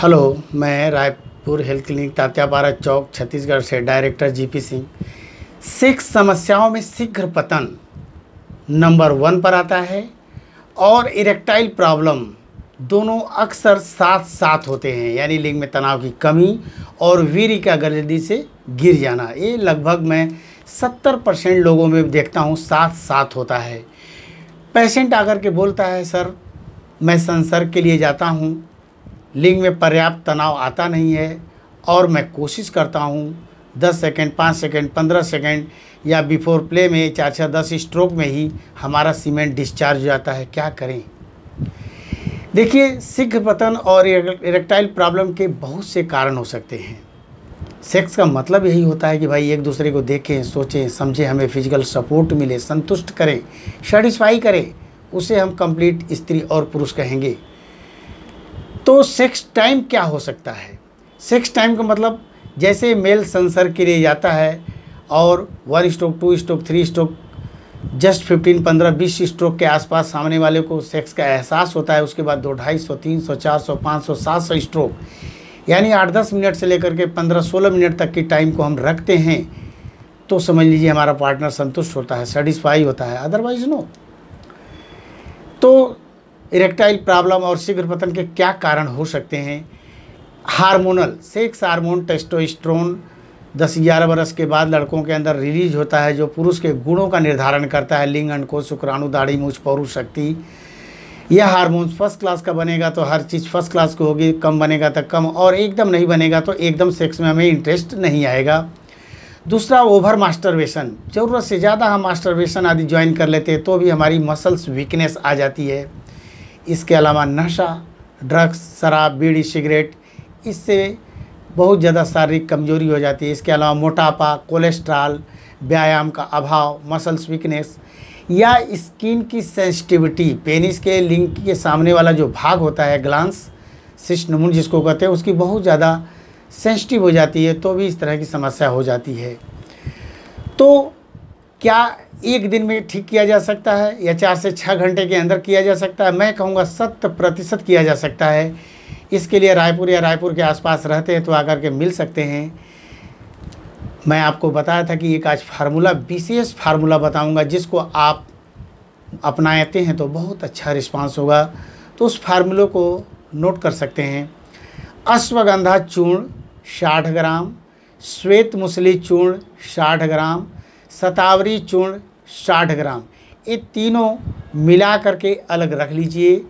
hello मैं Raipur health clinic Tatyapara Chowk Chhattisgarh से director GP Singh Sikh समस्याओं में शीघ्र पतन नंबर वन पर आता है और इरेक्टाइल प्रॉब्लम दोनों अक्सर साथ साथ होते हैं यानी लिंग में तनाव की कमी और वीरी का गलदी से गिर जाना ये लगभग मैं सत्तर परसेंट लोगों में देखता हूँ साथ साथ होता है पेशेंट आकर के बोलता है सर मैं संसर्ग के लिए जाता हूँ लिंग में पर्याप्त तनाव आता नहीं है और मैं कोशिश करता हूँ दस सेकेंड पाँच सेकेंड पंद्रह सेकेंड या बिफोर प्ले में चार छः दस स्ट्रोक में ही हमारा सीमेंट डिस्चार्ज हो जाता है क्या करें देखिए सिख पतन और इरेक्टाइल प्रॉब्लम के बहुत से कारण हो सकते हैं सेक्स का मतलब यही होता है कि भाई एक दूसरे को देखें सोचें समझें हमें फिजिकल सपोर्ट मिले संतुष्ट करें सेटिस्फाई करें उसे हम कंप्लीट स्त्री और पुरुष कहेंगे तो सेक्स टाइम क्या हो सकता है सेक्स टाइम का मतलब जैसे मेल संसर्ग के लिए जाता है और one stroke two stroke three stroke just fifteen पंद्रह बीस स्ट्रोक के आसपास सामने वाले को सेक्स का एहसास होता है उसके बाद दो ढाई सौ तीन सौ चार सौ पाँच सौ सात सौ स्ट्रोक यानी आठ दस मिनट से लेकर के पंद्रह सोलह मिनट तक की टाइम को हम रखते हैं तो समझ लीजिए हमारा पार्टनर संतुष्ट होता है सेटिस्फाई होता है अदरवाइज नो तो इरेक्टाइल प्रॉब्लम और शीघ्र पतन के क्या कारण हो सकते हैं हार्मोनल सेक्स हार्मोन टेस्टोस्ट्रोन दस ग्यारह बरस के बाद लड़कों के अंदर रिलीज होता है जो पुरुष के गुणों का निर्धारण करता है लिंग को शुक्राणु दाढ़ी मूछ पौरुष शक्ति यह हार्मोन फर्स्ट क्लास का बनेगा तो हर चीज़ फर्स्ट क्लास की होगी कम बनेगा तो कम और एकदम नहीं बनेगा तो एकदम सेक्स में हमें इंटरेस्ट नहीं आएगा दूसरा ओवर मास्टरवेशन ज़रूरत से ज़्यादा हम मास्टरवेशन आदि ज्वाइन कर लेते हैं तो भी हमारी मसल्स वीकनेस आ जाती है इसके अलावा नशा ड्रग्स शराब बीड़ी सिगरेट इससे बहुत ज़्यादा शारीरिक कमजोरी हो जाती है इसके अलावा मोटापा कोलेस्ट्रॉल व्यायाम का अभाव मसल्स वीकनेस या स्किन की सेंसिटिविटी पेनिस के लिंक के सामने वाला जो भाग होता है ग्लांस नमून जिसको कहते हैं उसकी बहुत ज़्यादा सेंसिटिव हो जाती है तो भी इस तरह की समस्या हो जाती है तो क्या एक दिन में ठीक किया जा सकता है या चार से छः घंटे के अंदर किया जा सकता है मैं कहूँगा शत प्रतिशत किया जा सकता है इसके लिए रायपुर या रायपुर के आसपास रहते हैं तो आकर के मिल सकते हैं मैं आपको बताया था कि एक आज फार्मूला विशेष फार्मूला बताऊँगा जिसको आप अपनाते हैं तो बहुत अच्छा रिस्पॉन्स होगा तो उस फार्मूले को नोट कर सकते हैं अश्वगंधा चूर्ण साठ ग्राम श्वेत मुसली चूर्ण साठ ग्राम सतावरी चूर्ण साठ ग्राम ये तीनों मिला करके अलग रख लीजिए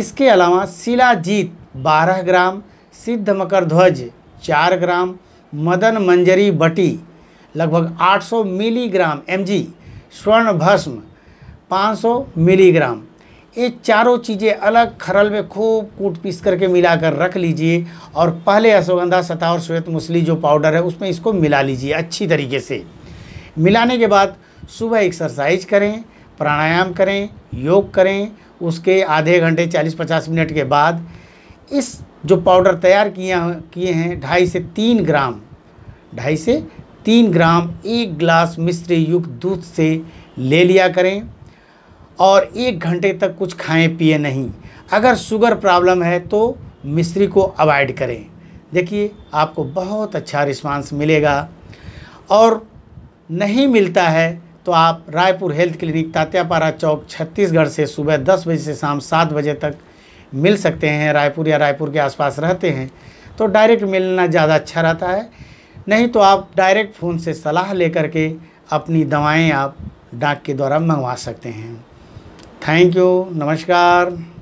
इसके अलावा शिलाजीत बारह ग्राम सिद्ध मकर ध्वज चार ग्राम मदन मंजरी बटी लगभग 800 मिलीग्राम एमजी स्वर्ण भस्म 500 मिलीग्राम ये चारों चीज़ें अलग खरल में खूब कूट पीस करके मिलाकर रख लीजिए और पहले अश्वगंधा सता और श्वेत मुसली जो पाउडर है उसमें इसको मिला लीजिए अच्छी तरीके से मिलाने के बाद सुबह एक्सरसाइज करें प्राणायाम करें योग करें उसके आधे घंटे 40-50 मिनट के बाद इस जो पाउडर तैयार किया किए हैं ढाई से तीन ग्राम ढाई से तीन ग्राम एक ग्लास मिश्री युक्त दूध से ले लिया करें और एक घंटे तक कुछ खाएं पिए नहीं अगर शुगर प्रॉब्लम है तो मिश्री को अवॉइड करें देखिए आपको बहुत अच्छा रिस्पांस मिलेगा और नहीं मिलता है तो आप रायपुर हेल्थ क्लिनिक तात्यापारा चौक छत्तीसगढ़ से सुबह दस बजे से शाम सात बजे तक मिल सकते हैं रायपुर या रायपुर के आसपास रहते हैं तो डायरेक्ट मिलना ज़्यादा अच्छा रहता है नहीं तो आप डायरेक्ट फ़ोन से सलाह लेकर के अपनी दवाएं आप डाक के द्वारा मंगवा सकते हैं थैंक यू नमस्कार